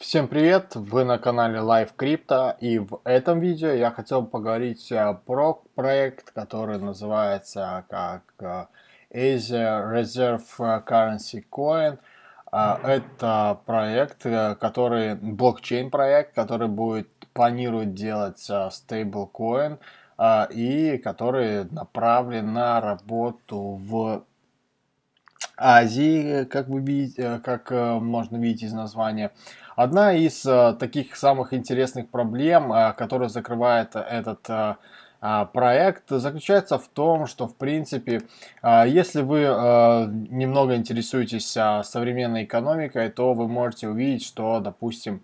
Всем привет! Вы на канале Live Crypto и в этом видео я хотел поговорить про проект, который называется как э, Asia Reserve Currency Coin. А, это проект, э, который блокчейн проект, который будет планирует делать э, стейблкоин и который направлен на работу в Азии, э, как вы видите, э, как э, можно видеть из названия. Одна из таких самых интересных проблем, которая закрывает этот а, проект заключается в том, что, в принципе, а, если вы а, немного интересуетесь современной экономикой, то вы можете увидеть, что, допустим,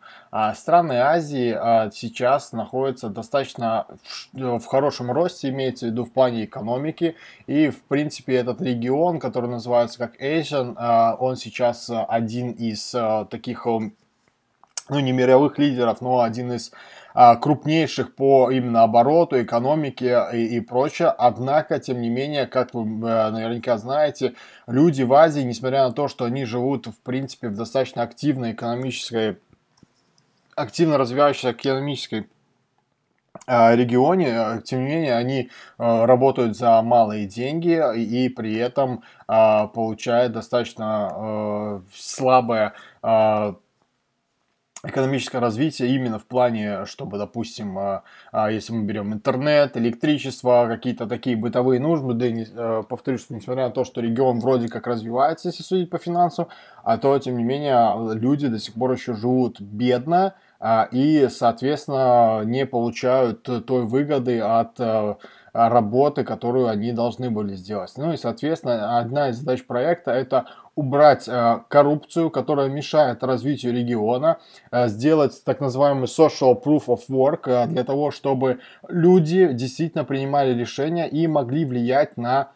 страны Азии сейчас находятся достаточно э, в хорошем росте, имеется в виду в плане экономики, и, в принципе, этот регион, который называется как Asian, он сейчас э, один из э, таких ну, не мировых лидеров, но один из а, крупнейших по именно обороту, экономике и, и прочее. Однако, тем не менее, как вы э, наверняка знаете, люди в Азии, несмотря на то, что они живут, в принципе, в достаточно активной экономической, активно развивающейся экономической э, регионе, э, тем не менее, они работают за малые деньги и при этом а, получают достаточно слабое а, экономическое развитие именно в плане, чтобы, допустим, а, а, если мы берем интернет, электричество, какие-то такие бытовые нужды, да и, э, повторюсь, что несмотря на то, что регион вроде как развивается, если судить по финансам, а то, тем не менее, люди до сих пор еще живут бедно, а, и, соответственно, не получают той выгоды от э, работы, которую они должны были сделать. Ну и, соответственно, одна из задач проекта – это убрать э, коррупцию, которая мешает развитию региона, э, сделать так называемый social proof of work э, для того, чтобы люди действительно принимали решения и могли влиять на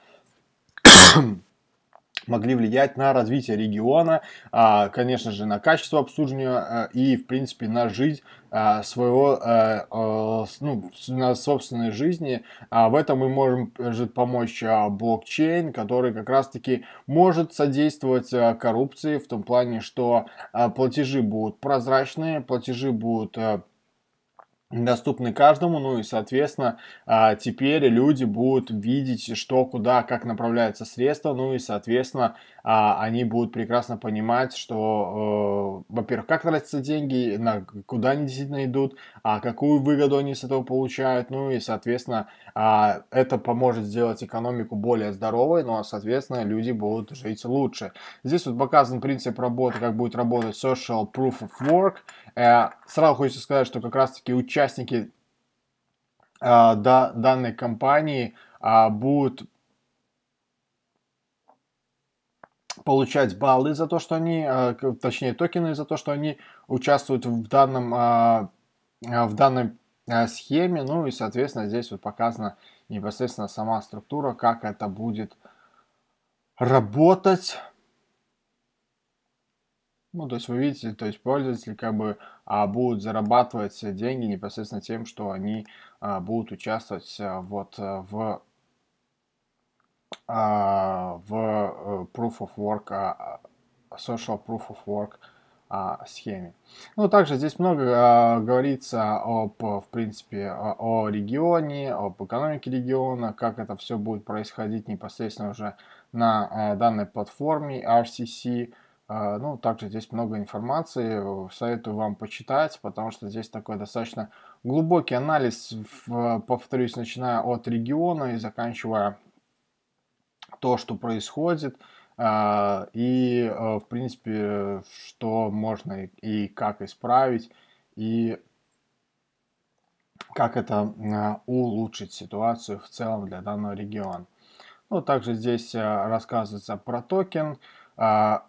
могли влиять на развитие региона, а, конечно же, на качество обслуживания а, и, в принципе, на жизнь а, своего, э, э, ну, на собственной жизни. В этом мы можем помочь блокчейн, который как раз-таки может содействовать э, коррупции в том плане, что платежи будут прозрачные, платежи будут доступны каждому, ну и, соответственно, а, теперь люди будут видеть, что, куда, как направляются средства, ну и, соответственно, а, они будут прекрасно понимать, что э, во-первых, как тратятся деньги, на куда они действительно идут, а какую выгоду они с этого получают, ну и, соответственно, а, это поможет сделать экономику более здоровой, ну а, соответственно, люди будут жить лучше. Здесь вот показан принцип работы, как будет работать social proof of work. Э, сразу хочется сказать, что как раз-таки участники э, да, данной компании э, будут получать баллы за то, что они, а, точнее токены за то, что они участвуют в данном а, а, в данной схеме, ну и соответственно здесь вот показана непосредственно сама структура, как это будет работать. Ну, то есть вы видите, то есть пользователи как бы будут зарабатывать деньги непосредственно тем, что они будут участвовать вот в а, в э, Proof of Work, а, а, Social Proof of Work схеме. Ну, также здесь много говорится об, в принципе, о регионе, об экономике региона, как это все будет происходить непосредственно уже на э, данной платформе RCC, ну, также здесь много информации, э, советую вам почитать, потому что здесь такой достаточно глубокий анализ, повторюсь, начиная от региона и заканчивая то, что происходит, а, и, э, в принципе, что можно и как исправить, и как это э, улучшить ситуацию в целом для данного региона. Ну, также здесь э, рассказывается про токен, а,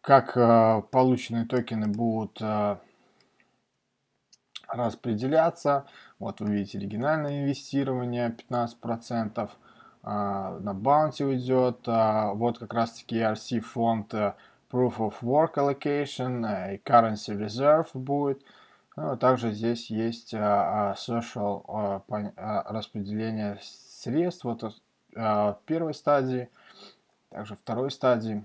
как полученные токены будут распределяться. Вот вы видите оригинальное инвестирование 15%, а, на Bounty уйдет. А, вот как раз-таки ERC фонд э, Proof of Work Allocation э, и Currency Reserve будет. Ну, а также здесь есть social распределение средств вот, э, в первой стадии, также второй стадии.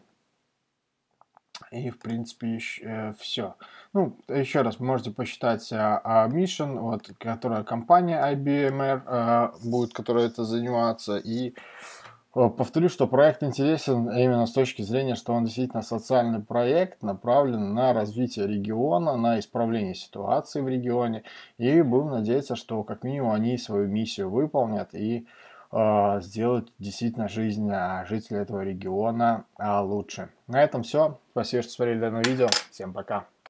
И, в принципе, э, все. Ну, еще раз, можете посчитать а, а, Mission, вот, которая компания IBM а, будет, которая это заниматься. И э, повторю, что проект интересен именно с точки зрения, что он действительно социальный проект, направлен на развитие региона, на исправление ситуации в регионе. И будем надеяться, что как минимум они свою миссию выполнят и а, сделать действительно жизнь а, жителей этого региона а, лучше. На этом все. Спасибо, что смотрели данное видео. Всем пока.